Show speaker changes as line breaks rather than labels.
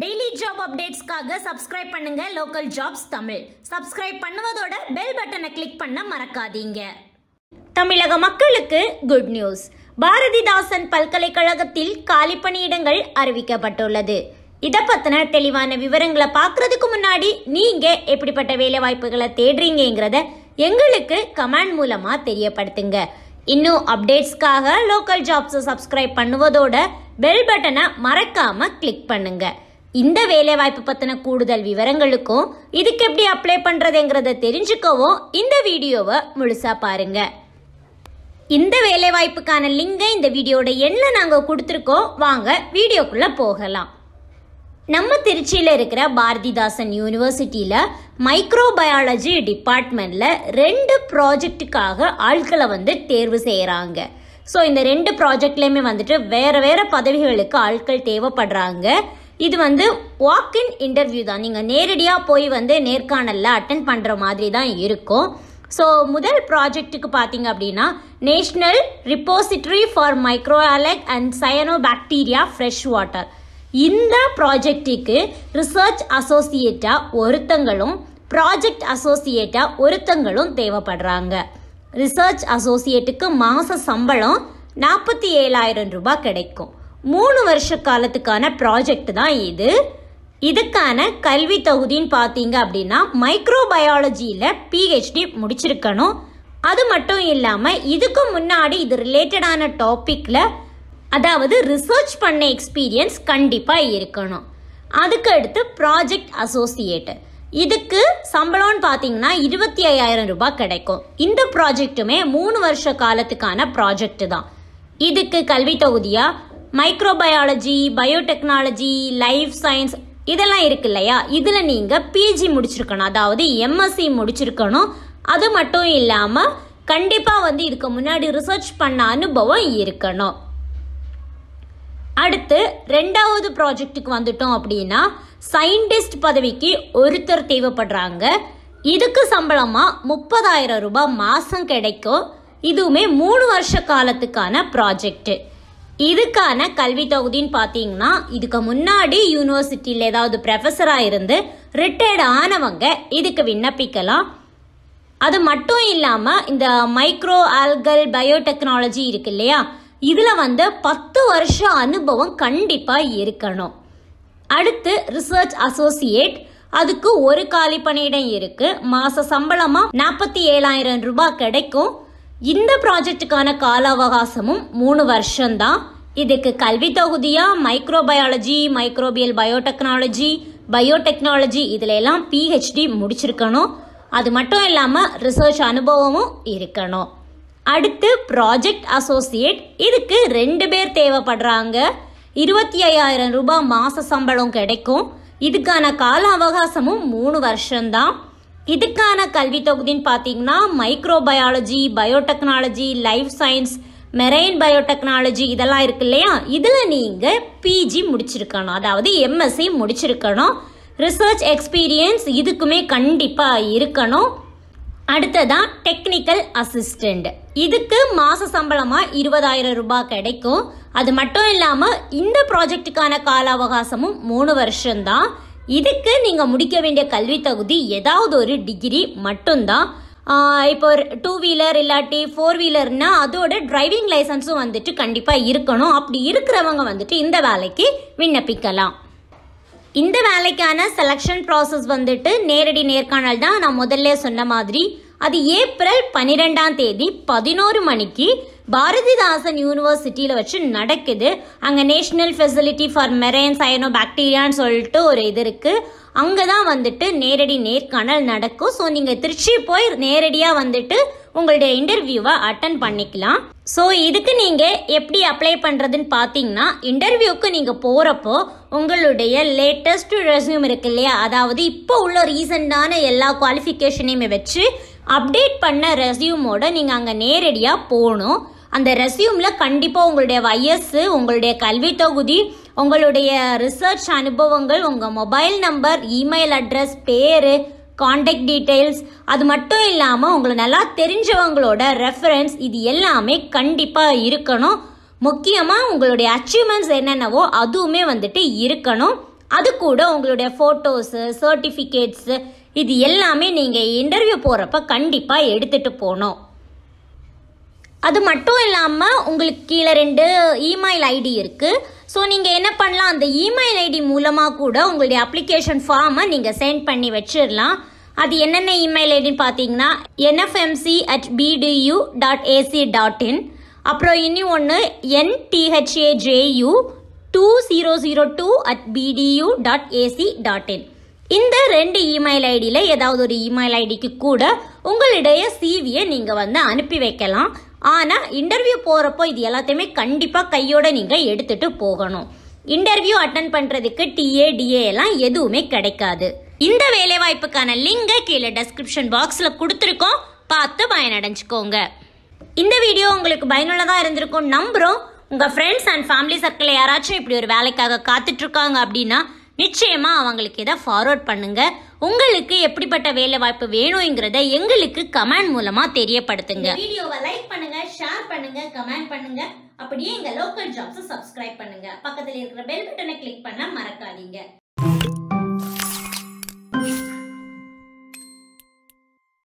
daily job அப்டேட்ஸ்க்காக subscribe பண்ணுங்க local jobs Tamil subscribe பண்ணுவதோட பெல் பட்டனை கிளிக் பண்ண மறக்காதீங்க தமிழக மக்களுக்கு குட் நியூஸ் பாரதிதாசன் பல்கலைக்கழகத்தில் காலி பணியிடங்கள் அறிவிக்கப்பட்டுள்ளது இதை பற்றின தெளிவான விவரங்களை பார்க்குறதுக்கு முன்னாடி நீங்கள் எப்படிப்பட்ட வேலை வாய்ப்புகளை தேடுறீங்கிறத எங்களுக்கு கமெண்ட் மூலமாக தெரியப்படுத்துங்க இன்னும் அப்டேட்ஸ்க்காக லோக்கல் ஜாப்ஸை சப்ஸ்கிரைப் பண்ணுவதோட பெல் பட்டனை மறக்காமல் கிளிக் பண்ணுங்கள் இந்த வேலைவாய்ப்பு பற்றின கூடுதல் விவரங்களுக்கும் இதுக்கு எப்படி அப்ளை பண்ணுறதுங்கிறத தெரிஞ்சுக்கவும் இந்த வீடியோவை முழுசாக பாருங்க இந்த வேலைவாய்ப்புக்கான லிங்கை இந்த வீடியோட என்ன நாங்கள் கொடுத்துருக்கோம் வாங்க வீடியோக்குள்ளே போகலாம் நம்ம திருச்சியில் இருக்கிற பாரதிதாசன் யூனிவர்சிட்டியில் மைக்ரோபயாலஜி டிபார்ட்மெண்ட்டில் ரெண்டு ப்ராஜெக்ட்டுக்காக ஆட்களை வந்து தேர்வு செய்கிறாங்க ஸோ இந்த ரெண்டு ப்ராஜெக்ட்லேயுமே வந்துட்டு வேறு வேறு பதவிகளுக்கு ஆட்கள் தேவைப்படுறாங்க இது வந்து இன் இன்டர்வியூ தான் நீங்கள் நேரடியாக போய் வந்து நேர்காணலில் அட்டன் பண்ணுற மாதிரி தான் இருக்கும் ஸோ முதல் ப்ராஜெக்ட்டுக்கு பார்த்தீங்க அப்படின்னா national repository for microalgae and cyanobacteria fresh water இந்த ப்ராஜெக்ட்டுக்கு ரிசர்ச் அசோசியேட்டாக ஒருத்தங்களும் ப்ராஜெக்ட் அசோசியேட்டாக ஒருத்தங்களும் தேவைப்படுறாங்க ரிசர்ச் அசோசியேட்டுக்கு மாத சம்பளம் நாற்பத்தி ஏழாயிரம் ரூபாய் கிடைக்கும் மூணு வருஷ காலத்துக்கான ப்ராஜெக்ட் தான் இது இதுக்கான கல்வி தகுதின்னு பார்த்தீங்க அப்படின்னா மைக்ரோபயாலஜியில் பிஹெச்டி முடிச்சிருக்கணும் அது மட்டும் இல்லாமல் இதுக்கு முன்னாடி இது ரிலேட்டடான டாப்பிக்கில் அதாவது ரிசர்ச் பண்ண எக்ஸ்பீரியன்ஸ் கண்டிப்பாக இருக்கணும் அதுக்கு அடுத்து ப்ராஜெக்ட் அசோசியேட்டு இதுக்கு சம்பளம்னு பார்த்தீங்கன்னா இருபத்தி ஐயாயிரம் ரூபாய் கிடைக்கும் இந்த ப்ராஜெக்ட்டுமே மூணு வருஷ காலத்துக்கான ப்ராஜெக்ட் தான் இதுக்கு கல்வி தொகுதியாக மைக்ரோபயாலஜி பயோடெக்னாலஜி லைஃப் சயின்ஸ் இதெல்லாம் இருக்கு இல்லையா இதில் நீங்கள் பிஜி முடிச்சிருக்கணும் அதாவது எம்எஸ்சி முடிச்சிருக்கணும் அது மட்டும் இல்லாமல் கண்டிப்பாக வந்து இதுக்கு முன்னாடி ரிசர்ச் பண்ண அனுபவம் இருக்கணும் அடுத்து ரெண்டாவது ப்ராஜெக்ட்டுக்கு வந்துட்டோம் அப்படின்னா சயின்டிஸ்ட் பதவிக்கு ஒருத்தர் தேவைப்படுறாங்க இதுக்கு சம்பளமாக முப்பதாயிரம் ரூபாய் மாதம் கிடைக்கும் இதுவுமே மூணு வருஷ காலத்துக்கான ப்ராஜெக்ட்டு இதுக்கான கல்வி தொகுதின்னு பார்த்தீங்கன்னா இதுக்கு முன்னாடி யூனிவர்சிட்டியில் ஏதாவது ப்ரொஃபஸராக இருந்து ரிட்டையர்ட் ஆனவங்க இதுக்கு விண்ணப்பிக்கலாம் அது மட்டும் இல்லாமல் இந்த மைக்ரோ ஆல்கல் பயோடெக்னாலஜி இருக்கு இல்லையா இதில் வந்து பத்து வருஷம் அனுபவம் கண்டிப்பாக இருக்கணும் அடுத்து ரிசர்ச் அசோசியேட் அதுக்கு ஒரு காலி பணியிடம் இருக்கு மாச சம்பளமா நாற்பத்தி ஏழாயிரம் ரூபாய் கிடைக்கும் இந்த ப்ராஜெக்டுக்கான கால அவகாசமும் மூணு வருஷம்தான் இதுக்கு கல்வி தொகுதியா microbiology microbial biotechnology biotechnology இதில் எல்லாம் பிஹெச்டி முடிச்சிருக்கணும் அது மட்டும் இல்லாமல் ரிசர்ச் அனுபவமும் இருக்கணும் அடுத்து ப்ராஜெக்ட் அசோசியேட் இதுக்கு ரெண்டு பேர் தேவைப்படுறாங்க இருபத்தி ஐயாயிரம் ரூபாய் மாத சம்பளம் கிடைக்கும் இதுக்கான கால அவகாசமும் மூணு வருஷம்தான் இதுக்கான கல்வி தொகுதின்னு பார்த்தீங்கன்னா microbiology biotechnology life science marine biotechnology இதெல்லாம் இருக்கு இல்லையா இதில் நீங்கள் பிஜி முடிச்சிருக்கணும் அதாவது எம்எஸ்சி முடிச்சிருக்கணும் ரிசர்ச் எக்ஸ்பீரியன்ஸ் இதுக்குமே கண்டிப்பாக இருக்கணும் அடுத்ததான் டெக்னிக்கல் அசிஸ்டண்ட் இதுக்கு மாத சம்பளமாக இருபதாயிரம் ரூபாய் கிடைக்கும் அது மட்டும் இல்லாமல் இந்த ப்ராஜெக்டுக்கான கால அவகாசமும் மூணு வருஷம்தான் இதுக்கு நீங்கள் முடிக்க வேண்டிய கல்வி தகுதி ஏதாவது ஒரு டிகிரி மட்டும்தான் இப்போ டூ வீலர் இல்லாட்டி ஃபோர் வீலர்னா அதோட டிரைவிங் லைசன்ஸும் வந்துட்டு கண்டிப்பாக இருக்கணும் அப்படி இருக்கிறவங்க வந்துட்டு இந்த வேலைக்கு விண்ணப்பிக்கலாம் இந்த வேலைக்கான செலெக்ஷன் ப்ராசஸ் வந்துட்டு நேரடி நேர்காணல் தான் நான் முதல்ல சொன்ன மாதிரி அது ஏப்ரல் பன்னிரெண்டாம் தேதி பதினோரு மணிக்கு பாரதிதாசன் யூனிவர்சிட்டியில் வச்சு நடக்குது அங்கே நேஷ்னல் ஃபெசிலிட்டி ஃபார் மெரைன் சயனோ பாக்டீரியான்னு சொல்லிட்டு ஒரு இது இருக்குது அங்கே தான் வந்துட்டு நேரடி நேர்காணல் நடக்கும் ஸோ நீங்கள் திருச்சி போய் நேரடியாக வந்துட்டு உங்களுடைய இன்டர்வியூவை அட்டன் பண்ணிக்கலாம் ஸோ இதுக்கு நீங்கள் எப்படி அப்ளை பண்ணுறதுன்னு பார்த்தீங்கன்னா இன்டர்வியூக்கு நீங்கள் போகிறப்போ உங்களுடைய லேட்டஸ்ட் ரெசியூம் இருக்கு இல்லையா அதாவது இப்போ உள்ள ரீசண்டான எல்லா குவாலிஃபிகேஷனையுமே வச்சு அப்டேட் பண்ண ரெசியூமோட நீங்கள் அங்கே நேரடியாக போகணும் அந்த ரெசியூமில் கண்டிப்பாக உங்களுடைய வயசு உங்களுடைய கல்வி தொகுதி உங்களுடைய ரிசர்ச் அனுபவங்கள் உங்கள் மொபைல் நம்பர் இமெயில் அட்ரஸ் பேர் காண்டாக்ட் டீட்டெயில்ஸ் அது மட்டும் இல்லாமல் உங்களை நல்லா தெரிஞ்சவங்களோட ரெஃபரன்ஸ் இது எல்லாமே கண்டிப்பாக இருக்கணும் முக்கியமாக உங்களுடைய அச்சீவ்மெண்ட்ஸ் என்னென்னவோ அதுவுமே வந்துட்டு இருக்கணும் அது கூட உங்களுடைய ஃபோட்டோஸு சர்டிஃபிகேட்ஸு இது எல்லாமே நீங்கள் இன்டர்வியூ போகிறப்ப கண்டிப்பாக எடுத்துகிட்டு போகணும் அது மட்டும் இல்லாமல் உங்களுக்கு கீழே ரெண்டு இமெயில் ஐடி இருக்குது ஸோ நீங்கள் என்ன பண்ணலாம் அந்த இமெயில் ஐடி மூலமாக கூட உங்களுடைய அப்ளிகேஷன் ஃபார்மை நீங்கள் சென்ட் பண்ணி வச்சிடலாம் அது என்னென்ன இமெயில் ஐடின்னு பார்த்தீங்கன்னா NFMC at BDU dot AC dot in அப்புறம் இனி ஒன்று NTHAJU two zero zero two at BDU dot AC dot in இந்த ரெண்டு இமெயில் ஐடியில் ஏதாவது ஒரு இமெயில் ஐடிக்கு கூட உங்களுடைய சிவியை நீங்கள் வந்து அனுப்பி வைக்கலாம் ஆனால் இன்டர்வியூ போகிறப்போ இது எல்லாத்தையுமே கண்டிப்பாக கையோட நீங்கள் எடுத்துகிட்டு போகணும் இன்டர்வியூ அட்டன் பண்ணுறதுக்கு டிஏ டிஏ எல்லாம் எதுவுமே கிடைக்காது இந்த வேலைவாய்ப்புக்கான லிங்கை கீழே டெஸ்கிரிப்ஷன் பாக்ஸில் கொடுத்துருக்கோம் பார்த்து பயனடைஞ்சுக்கோங்க இந்த வீடியோ உங்களுக்கு பயனுள்ளதாக இருந்திருக்கும் நம்புகிறோம் உங்கள் ஃப்ரெண்ட்ஸ் அண்ட் ஃபேமிலி சர்க்கிளில் யாராச்சும் இப்படி ஒரு வேலைக்காக காத்துட்ருக்காங்க அப்படின்னா நிச்சயமாக அவங்களுக்கு இதை ஃபார்வர்ட் பண்ணுங்கள் உங்களுக்கு எப்படிப்பட்ட வேலை வாய்ப்பு வேணுங்கிறத எங்களுக்கு கமெண்ட் மூலமா தெரியப்படுத்துங்க வீடியோவை லைக் பண்ணுங்க ஷேர் பண்ணுங்க கமெண்ட் பண்ணுங்க அப்படியே எங்க லோக்கல் ஜாப்ஸ் சப்ஸ்கிரைப் பண்ணுங்க பக்கத்துல இருக்கிற பெல் பட்டனை கிளிக் பண்ண மறக்காதீங்க